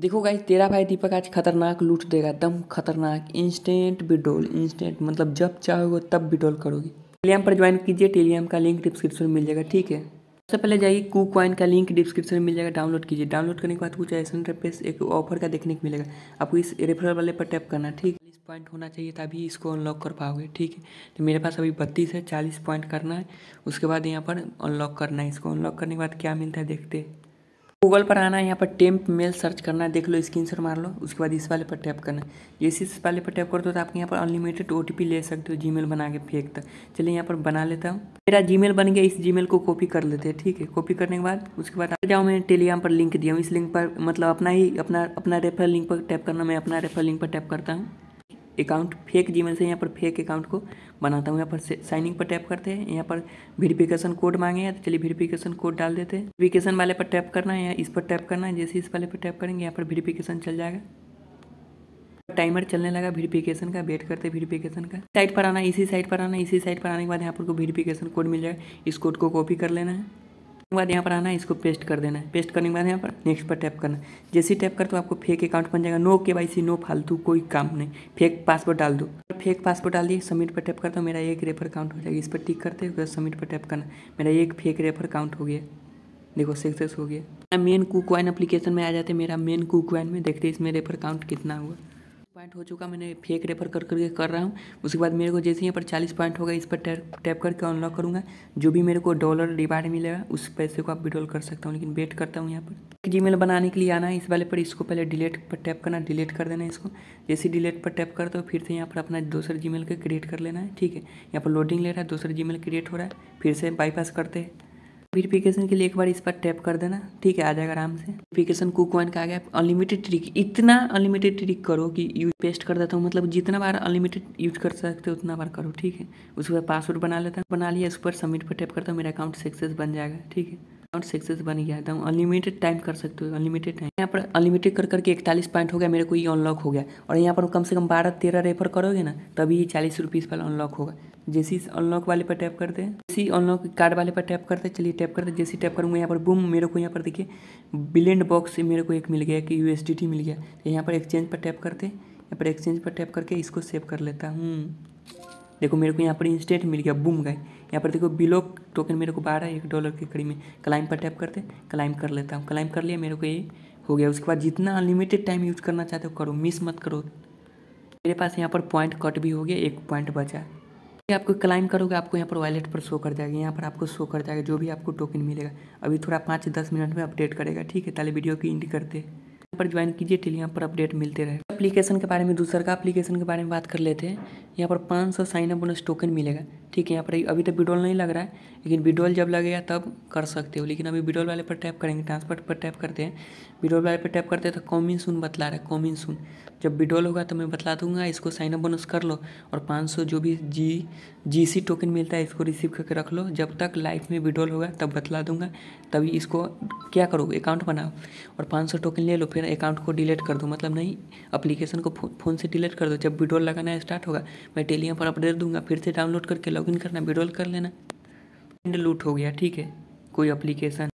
देखो गाई तेरा भाई दीपक आज खतरनाक लूट देगा दम खतरनाक इंस्टेंट विड्रोल इंस्टेंट मतलब जब चाहोगे तब विड्रोल करोगे टेलीएम पर ज्वाइन कीजिए टेलीएम का लिंक डिस्क्रिप्शन में मिल जाएगा ठीक है सबसे पहले जाइए कू कॉइन का लिंक डिस्क्रिप्शन में मिल जाएगा डाउनलोड कीजिए डाउनलोड करने के बाद कुछ ऐसा इंटरफेस एक ऑफर का देखने को मिलेगा आपको इस रेफरल वाले पर टैप करना ठीक चालीस पॉइंट होना चाहिए तभी इसको अनलॉक कर पाओगे ठीक है तो मेरे पास अभी बत्तीस है चालीस पॉइंट करना है उसके बाद यहाँ पर अनलॉक करना है इसको अनलॉक करने के बाद क्या मिलता है देखते हैं गूगल पर आना है यहाँ पर टेम्प मेल सर्च करना है देख लो स्क्रीन शॉट मार लो उसके बाद इस वाले पर टैप करना जैसे इस वाले पर टैप कर दो तो आपके यहाँ पर अनलिमिटेड ओ ले सकते हो जीमेल बना के फेंक तक चलिए यहाँ पर बना लेता हूँ मेरा जीमेल बन गया इस जीमेल को कॉपी कर लेते हैं ठीक है कॉपी करने के बाद उसके बाद आ जाओ मैंने टेलीग्राम पर लिंक दिया हूँ इस लिंक पर मतलब अपना ही अपना अपना रेफर लिंक पर टैप करना मैं अपना रेफर लिंक पर टैप करता हूँ अकाउंट फेक जीमेल से यहाँ पर फेक अकाउंट को बनाता हूँ यहाँ पर साइनिंग पर टैप करते हैं यहाँ पर वेरीफिकेशन कोड मांगे हैं तो चलिए वेरीफिकेशन कोड डाल देते हैं वेरिफिकेशन वाले पर टैप करना है या इस पर टैप करना है जैसे इस वाले पर टैप करेंगे यहाँ पर वेरीफिकेशन चल जाएगा टाइमर चलने लगा वेरिफिकेशन का वेट करते वेरीफिकेशन का साइट पर आना इसी साइट पर आना इसी साइट पर आने के बाद यहाँ पर को वेरीफिकेशन कोड मिल जाएगा इस कोड को कॉपी कर लेना है बाद यहाँ पर आना है इसको पेस्ट कर देना है पेस्ट करने के बाद यहाँ पर नेक्स्ट पर टैप करना जैसे ही टैप कर तो आपको फेक अकाउंट बन जाएगा नो के वाई सी नो फालतू कोई काम नहीं फेक पासवर्ड डाल दो फेक पासवर्ड डाल दिए सबमिट पर टैप कर दो मेरा एक रेफर अकाउंट हो जाएगा इस पर टिक करते हैं सबमिट पर टैप करना मेरा एक फेक रेफर अकाउंट हो गया देखो सक्सेस हो गया मेन कुकवाइन एप्लीकेशन में आ जाते मेरा मेन कुकवाइन में देखते इसमें रेफर अकाउंट कितना हुआ पॉइंट हो चुका मैंने फेक रेफर कर करके कर रहा हूँ उसके बाद मेरे को जैसे यहाँ पर चालीस पॉइंट होगा इस पर टैप टैप करके अनलॉक करूँगा जो भी मेरे को डॉलर रिवार्ड मिलेगा उस पैसे को आप विड्रॉल कर सकता हूँ लेकिन वेट करता हूँ यहाँ पर मेल बनाने के लिए आना है इस वाले पर इसको पहले डिलीट पर टैप करना डिलीट कर देना इसको जैसे डिलीट पर टैप कर दो फिर से यहाँ पर अपना दूसरा जी मेल क्रिएट कर लेना है ठीक है यहाँ पर लोडिंग ले रहा है दूसरा जी क्रिएट हो रहा है फिर से बाईपास करते हैं वेरिफिकेशन के लिए एक बार इस पर टैप कर देना ठीक है आ जाएगा आराम से वेरीफिकेशन कुक वन का आ गया अनलिमिटेड ट्रिक इतना अनलिमिटेड ट्रिक करो कि यूज पेस्ट कर देता हूँ मतलब जितना बार अनलिमिटेड यूज कर सकते हो उतना बार करो ठीक है उसके बाद पासवर्ड बना लेता हूँ बना लिया उस पर सबमिट पर टैप करता हूँ मेरा अकाउंट सक्सेस बन जाएगा ठीक है अकाउंट सक्सेस बन गया एकदम अनलिमिटेड टाइम कर सकते हो अनलिमिटेड टाइम यहाँ पर अनलिमिटेड कर करके इकतालीस पॉइंट हो गया मेरे को ये अनलॉक हो गया और यहाँ पर कम से कम बारह तेरह रेफर करोगे ना तभी ये चालीस रुपीज़ पर अनलॉक होगा जैसे इस अनलॉक वाले पर टैप करते हैं जैसे अनलॉक कार्ड वाले पर टैप करते हैं चलिए टैप करते हैं जैसे टैप करूँगा यहाँ पर बूम मेरे को यहाँ पर देखिए बिलेंड बॉक्स मेरे को एक मिल गया कि यू मिल गया तो यहाँ पर एक्सचेंज पर टैप करते हैं यहाँ पर एक्सचेंज पर टैप करके इसको सेव कर लेता हूँ देखो मेरे को यहाँ पर इंस्टेंट मिल गया बूम गए यहाँ पर देखो बिलो टोकन मेरे को बारह एक डॉलर के करीब में क्लाइम पर टैप करते क्लाइम कर लेता हूँ क्लाइम कर लिया मेरे को ये हो गया उसके बाद जितना अनलिमिटेड टाइम यूज करना चाहते हो करो मिस मत करो मेरे पास यहाँ पर पॉइंट कट भी हो गया एक पॉइंट बचा आपको क्लाइम करोगे आपको यहाँ पर वॉलेट पर शो कर जाएगा यहाँ पर आपको शो कर जाएगा जो भी आपको टोकन मिलेगा अभी थोड़ा पाँच दस मिनट में अपडेट करेगा ठीक है ताले वीडियो की इंड करते यहाँ पर ज्वाइन कीजिए टेली यहाँ पर अपडेट मिलते रहे एप्लीकेशन के बारे में दूसर का एप्लीकेशन के बारे में बात कर लेते हैं यहाँ पर पाँच सौ साइन अप बोनस टोकन मिलेगा ठीक है यहाँ पर अभी तो विड्रॉल नहीं लग रहा है लेकिन विड्रॉल जब लगेगा तब कर सकते हो लेकिन अभी विड्रॉल वाले पर टैप करेंगे ट्रांसफर पर टैप करते हैं विड्रॉल वाले पर टैप करते हैं तो कॉमिन सुन बतला रहा है कॉमिन सुन जब विड्रॉल होगा तो मैं बता दूंगा इसको साइन अप बोनस कर लो और पाँच सौ जो भी जी जी सी टोकन मिलता है इसको रिसीव करके रख लो जब तक लाइफ में विड्रॉल होगा तब बतला दूंगा तभी इसको क्या करो अकाउंट बनाओ और पाँच सौ टोकन ले लो फिर अकाउंट को डिलीट कर दो मतलब नहीं अप्लीकेशन को फ़ोन से डिलीट कर दो जब विड्रॉल लगाना स्टार्ट होगा मैं टेलीग्राम पर अपडेट दूंगा फिर से डाउनलोड करके लॉगिन करना विड्रॉल कर लेना लूट हो गया ठीक है कोई अप्लीकेशन